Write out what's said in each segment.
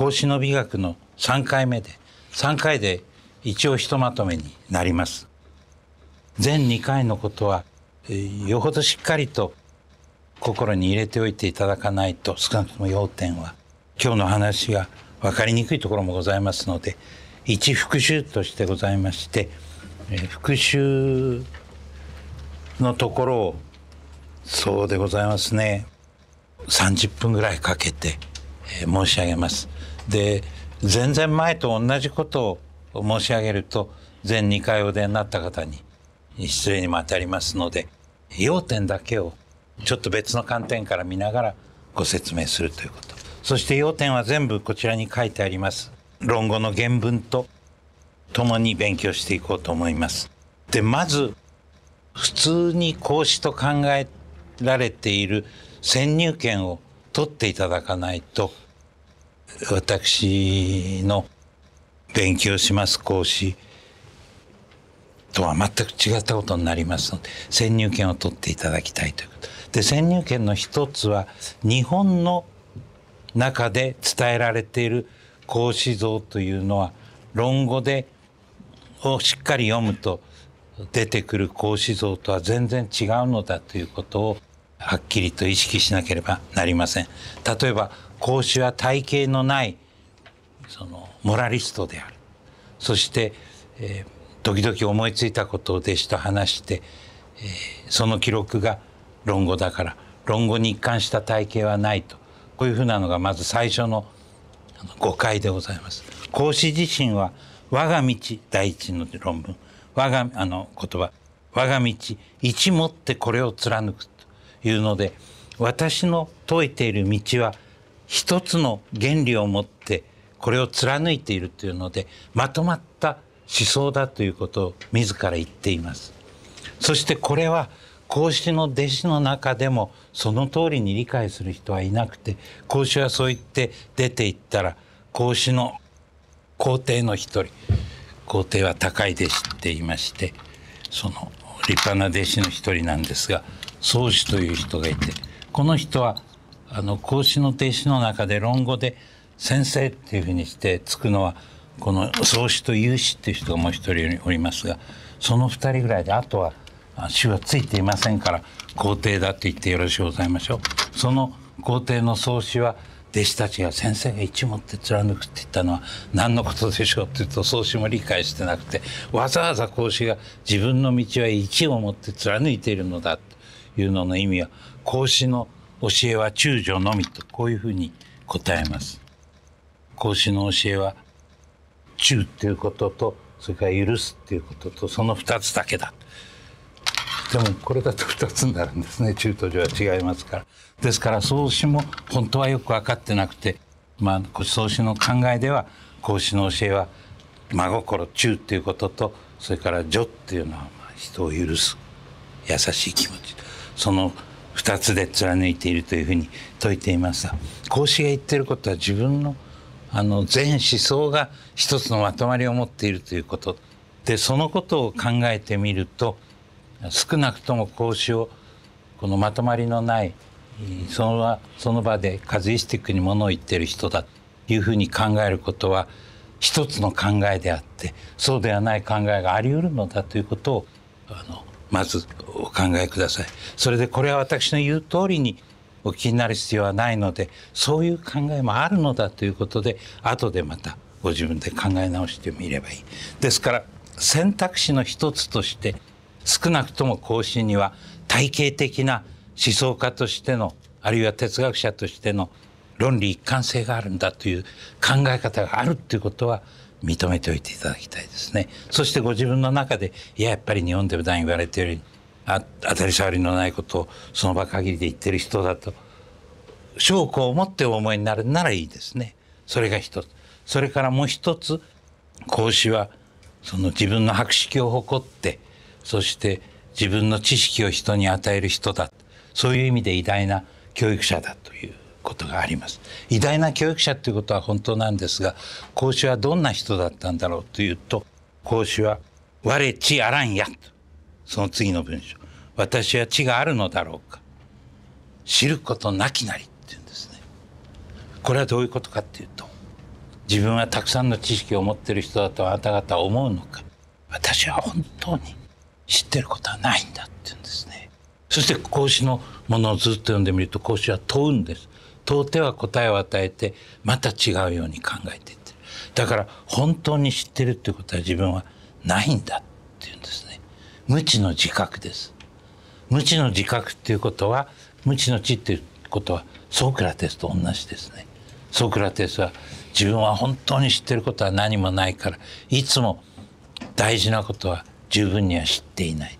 孔子の美学の3回目で3回で一応ひとまとめになります全2回のことは、えー、よほどしっかりと心に入れておいていただかないと少なくとも要点は今日の話が分かりにくいところもございますので一復習としてございまして、えー、復習のところをそうでございますね30分ぐらいかけて申し上げます。で全然前と同じことを申し上げると全2回お出になった方に失礼にも当たりますので要点だけをちょっと別の観点から見ながらご説明するということそして要点は全部こちらに書いてあります論語の原文と共に勉強していこうと思いますでまず普通に孔子と考えられている先入権を取っていただかないと私の勉強します講師とは全く違ったことになりますので先入権を取っていただきたいということで先入権の一つは日本の中で伝えられている孔子像というのは論語でをしっかり読むと出てくる孔子像とは全然違うのだということをはっきりと意識しなければなりません。例えば孔子は体系のないそのモラリストであるそして、えー、時々思いついたことを弟子と話して、えー、その記録が論語だから論語に一貫した体系はないとこういうふうなのがまず最初の誤解でございます。孔子自身は我が道第一の論文我があの言葉我が道一持ってこれを貫くというので私の説いている道は一つの原理を持ってこれを貫いているというのでまとまった思想だということを自ら言っていますそしてこれは孔子の弟子の中でもその通りに理解する人はいなくて孔子はそう言って出ていったら孔子の皇帝の一人皇帝は高い弟子っていましてその立派な弟子の一人なんですが宗主という人がいてこの人はあの孔子の弟子の中で論語で「先生」っていうふうにしてつくのはこの宗子と有子っていう人がもう一人おりますがその2人ぐらいであとは主はついていませんから皇帝だって言ってよろしゅうございましょう。その皇帝の宗子は弟子たちが先生が一持って貫くって言ったのは何のことでしょうって言うと宗師も理解してなくてわざわざ孔子が自分の道は一を持って貫いているのだというのの意味は孔子の教えは中女のみとこういうふうに答えます孔子の教えは中っていうこととそれから許すっていうこととその二つだけだでもこれだと二つになるんですね中途女は違いますからですから宗子も本当はよく分かってなくてまあ宗子の考えでは孔子の教えは真心中っていうこととそれから女っていうのは人を許す優しい気持ちその2つで貫いているというふうに説いていました孔子が言ってることは自分のあの全思想が一つのまとまりを持っているということでそのことを考えてみると少なくとも孔子をこのまとまりのないその場その場でカズイスティックにものを言ってる人だというふうに考えることは一つの考えであってそうではない考えがあり得るのだということをあのまずお考えくださいそれでこれは私の言う通りにお気になる必要はないのでそういう考えもあるのだということで後でまたご自分で考え直してみればいいですから選択肢の一つとして少なくとも孔子には体系的な思想家としてのあるいは哲学者としての論理一貫性があるんだという考え方があるっていうことは認めておいていただきたいですね。そしてご自分の中で、いや、やっぱり日本で普段言われてるよあ当たり障りのないことをその場限りで言ってる人だと、証拠を持ってお思いになるならいいですね。それが一つ。それからもう一つ、孔子は、その自分の博識を誇って、そして自分の知識を人に与える人だ。そういう意味で偉大な教育者だということがあります偉大な教育者ということは本当なんですが孔子はどんな人だったんだろうというと孔子は「我知あらんや」とその次の文章「私は知があるのだろうか知ることなきなり」っていうんですね。これはどういうことかっていうと自分はたくさんの知識を持ってる人だとあなた方は思うのか私は本当に知ってることはないんだって言うんですね。そして孔子のものをずっと読んでみると孔子は問うんです。問うては答えを与えてまた違うように考えていってるだから本当に知ってるってことは自分はないんだっていうんですね無知の自覚です無知の自覚っていうことは無知の知っていうことはソクラテスと同じですねソクラテスは自分は本当に知ってることは何もないからいつも大事なことは十分には知っていない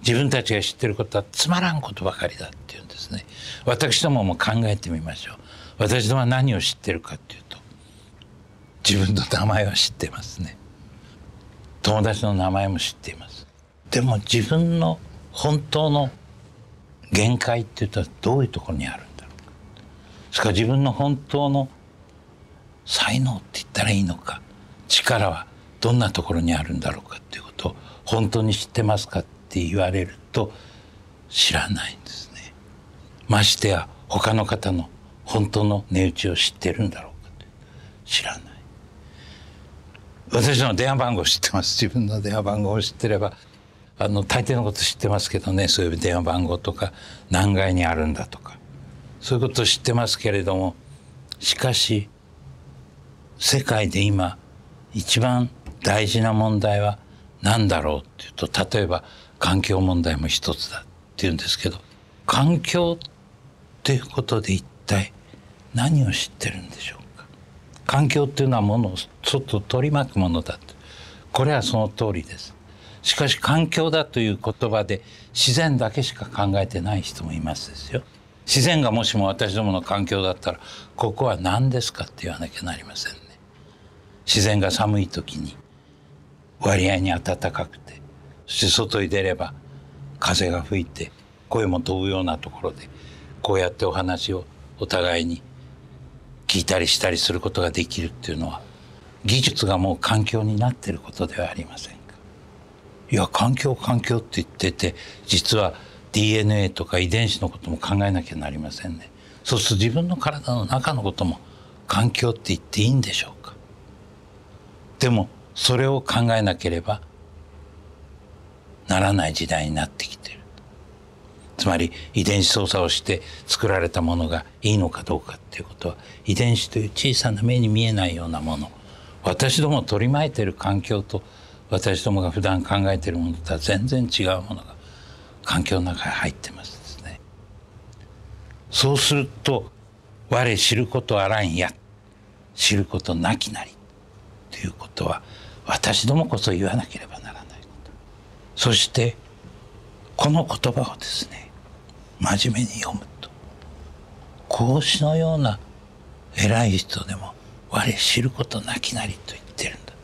自分たちが知っていることはつまらんことばかりだっていうんですね私どもも考えてみましょう私どもは何を知っているかっていうと自分の名前は知ってますね友達の名前も知っていますでも自分の本当の限界っていうとどういうところにあるんだろうかそか自分の本当の才能って言ったらいいのか力はどんなところにあるんだろうかっていうことを本当に知ってますかってって言われると知らないんですねましてや他の方の本当の値打ちを知ってるんだろうかって知らない私の電話番号知ってます自分の電話番号を知ってればあの大抵のこと知ってますけどねそういう電話番号とか何階にあるんだとかそういうこと知ってますけれどもしかし世界で今一番大事な問題は何だろうっていうと例えば環境問題も一つだって言うんですけど環境っていうことで一体何を知ってるんでしょうか環境っていうのはものを外取り巻くものだとこれはその通りですしかし環境だという言葉で自然だけしか考えてない人もいますですよ自然がもしも私どもの環境だったらここは何ですかって言わなきゃなりませんね自然が寒い時に割合に暖かくてして外に出れば風が吹いて声も飛ぶようなところでこうやってお話をお互いに聞いたりしたりすることができるっていうのは技術がもう環境になってることではありませんかいや環境環境って言ってて実は DNA とか遺伝子のことも考えなきゃなりませんねそうすると自分の体の中のことも環境って言っていいんでしょうかでもそれを考えなければならない時代になってきてるつまり遺伝子操作をして作られたものがいいのかどうかっていうことは遺伝子という小さな目に見えないようなもの私どもを取り巻いてる環境と私どもが普段考えてるものとは全然違うものが環境の中に入ってますですね。そうすると「我知ることあらんや知ることなきなり」ということは私どもこそ言わなければそしてこの言葉をですね真面目に読むと孔子のような偉い人でも我知ることなきなりと言ってるんだ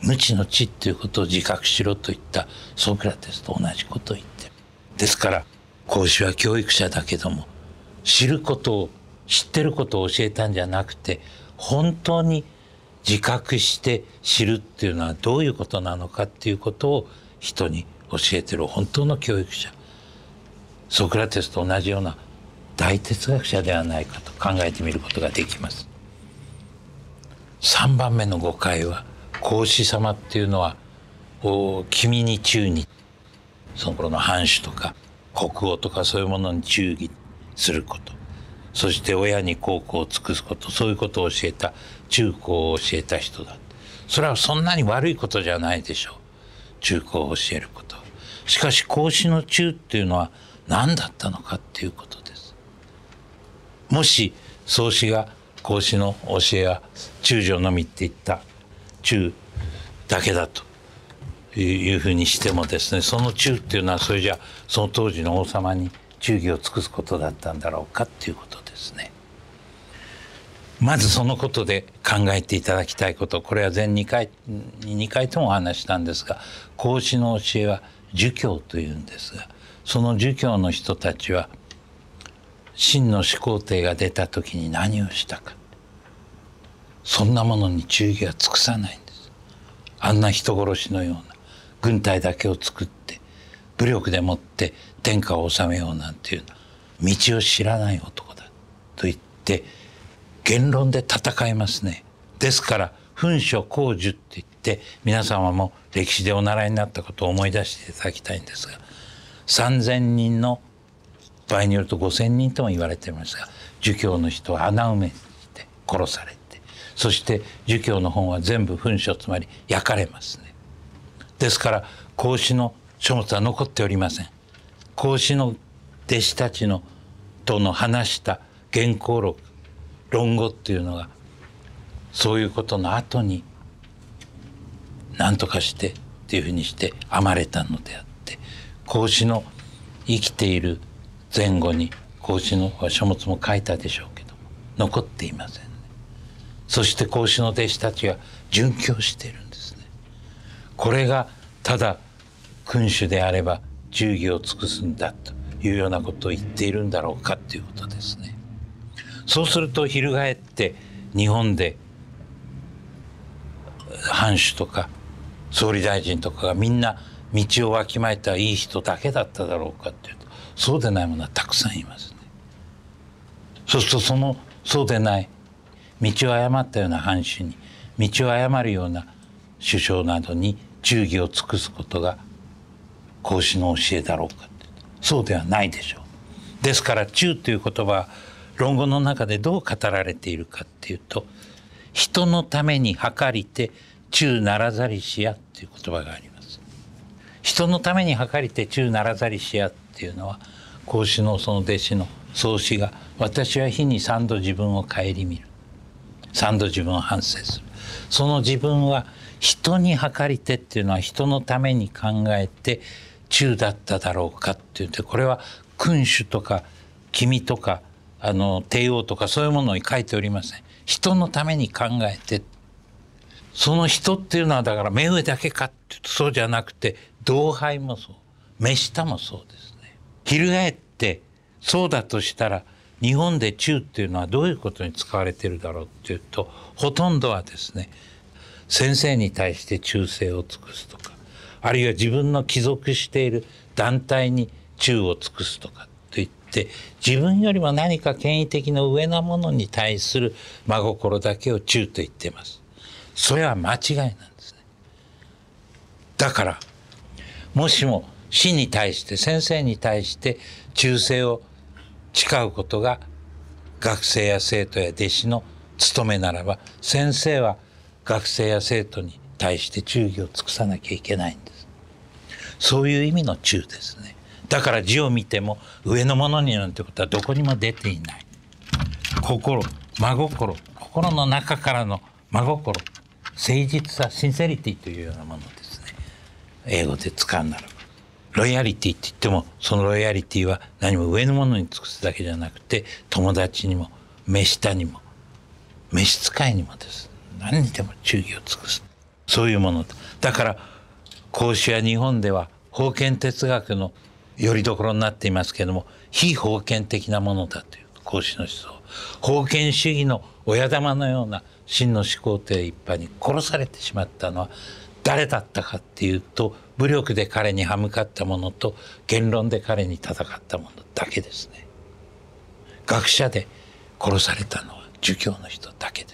無知の知っていうことを自覚しろと言ったソクラテスと同じことを言ってるですから孔子は教育者だけども知ることを知ってることを教えたんじゃなくて本当に自覚して知るっていうのはどういうことなのかっていうことを人に教えてる本当の教育者ソクラテスと同じような大哲学者ではないかと考えてみることができます。3番目の誤解は孔子様っていうのは「君に忠義」その頃の藩主とか国王とかそういうものに忠義することそして親に孝行を尽くすことそういうことを教えた中孝を教えた人だそれはそんなに悪いことじゃないでしょう。中古を教えることしかし孔子の中っていうのは何だったのかっていうことですもし宗子が孔子の教えは中女のみって言った中だけだというふうにしてもですねその中っていうのはそれじゃその当時の王様に忠義を尽くすことだったんだろうかっていうことですね。まずそのことで考えていただきたいことこれは全2回2回ともお話したんですが孔子の教えは儒教というんですがその儒教の人たちは真の始皇帝が出た時に何をしたかそんなものに忠義は尽くさないんですあんな人殺しのような軍隊だけを作って武力でもって天下を治めようなんていう道を知らない男だと言って言論で戦いますね。ですから文書公樹って言って皆様も歴史でお習いになったことを思い出していただきたいんですが3,000人の場合によると5,000人とも言われていますが儒教の人は穴埋めして殺されてそして儒教の本は全部文書つまり焼かれますね。ですから孔子の書物は残っておりません。孔子の弟子たちのとの話した原稿録論語っていうのがそういうことの後に何とかしてっていうふうにして編まれたのであって孔子の生きている前後に孔子の書物も書いたでしょうけども残っていませんね。そして孔子の弟子たちが殉教しているんですね。これがただ君主であれば忠義を尽くすんだというようなことを言っているんだろうかということですね。そうすると翻って日本で藩主とか総理大臣とかがみんな道をわきまえたいい人だけだっただろうかっていうとそうでないものはたくさんいます、ね、そうするとそのそうでない道を誤ったような藩主に道を誤るような首相などに忠義を尽くすことが孔子の教えだろうかそうではないでしょう。ですから忠という言葉論語の中でどう語られているかっていうと「人のために計りて中ならざりしや」っていう言葉があります。人のために計りて中ならざりしやっていうのは孔子のその弟子の宗子が「私は日に三度自分を顧みる」三度自分を反省する。その自分は人に計りてっていうのは人のために考えて中だっただろうかっていってこれは君主とか君とかあの帝王とかそういうものに書いておりません人のために考えてその人っていうのはだから目上だけかってうとそうじゃなくて同輩もそう目下もそうですね翻ってそうだとしたら日本で中っていうのはどういうことに使われてるだろうっていうとほとんどはですね先生に対して忠誠を尽くすとかあるいは自分の帰属している団体に忠を尽くすとかって自分よりも何か権威的の上なものに対する真心だけを忠と言ってますそれは間違いなんですねだからもしも死に対して先生に対して忠誠を誓うことが学生や生徒や弟子の務めならば先生は学生や生徒に対して忠義を尽くさなきゃいけないんですそういう意味の忠ですねだから字を見ても上のものになんてことはどこにも出ていない心真心心の中からの真心誠実さシンセリティというようなものですね英語で使うならばロイヤリティって言ってもそのロイヤリティは何も上のものに尽くすだけじゃなくて友達にも目下にも召使いにもです何にでも忠義を尽くすそういうものだから孔子や日本では封建哲学のよりどころになっていますけれども非封建的なものだという孔子の思想封建主義の親玉のような真の始皇帝一派に殺されてしまったのは誰だったかっていうと武力で彼に歯向かったものと言論で彼に戦ったものだけですね。学者で殺されたのは儒教の人だけです。